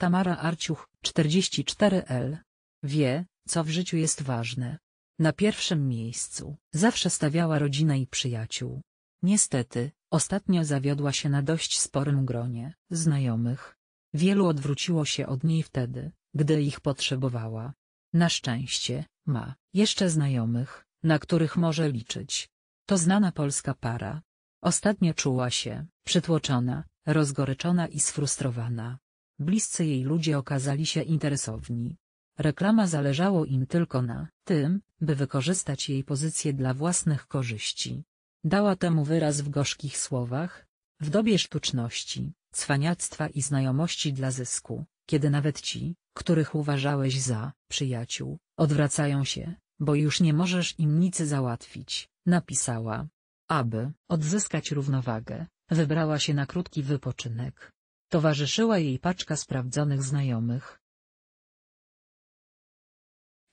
Tamara Arciuch, 44L. Wie, co w życiu jest ważne. Na pierwszym miejscu zawsze stawiała rodzinę i przyjaciół. Niestety, ostatnio zawiodła się na dość sporym gronie znajomych. Wielu odwróciło się od niej wtedy, gdy ich potrzebowała. Na szczęście, ma jeszcze znajomych, na których może liczyć. To znana polska para. Ostatnio czuła się przytłoczona, rozgoryczona i sfrustrowana. Bliscy jej ludzie okazali się interesowni. Reklama zależało im tylko na tym, by wykorzystać jej pozycję dla własnych korzyści. Dała temu wyraz w gorzkich słowach. W dobie sztuczności, cwaniactwa i znajomości dla zysku, kiedy nawet ci, których uważałeś za przyjaciół, odwracają się, bo już nie możesz im nic załatwić, napisała. Aby odzyskać równowagę, wybrała się na krótki wypoczynek. Towarzyszyła jej paczka sprawdzonych znajomych.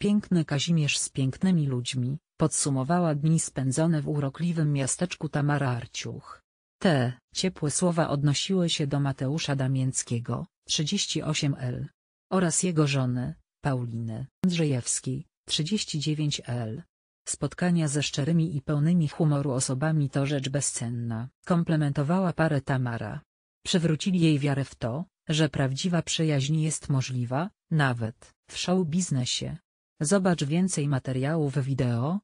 Piękny Kazimierz z pięknymi ludźmi, podsumowała dni spędzone w urokliwym miasteczku Tamara Arciuch. Te ciepłe słowa odnosiły się do Mateusza Damięckiego, 38L, oraz jego żony, Pauliny Andrzejewskiej, 39L. Spotkania ze szczerymi i pełnymi humoru osobami to rzecz bezcenna, komplementowała parę Tamara. Przywrócili jej wiarę w to, że prawdziwa przyjaźń jest możliwa, nawet w show biznesie. Zobacz więcej materiałów wideo,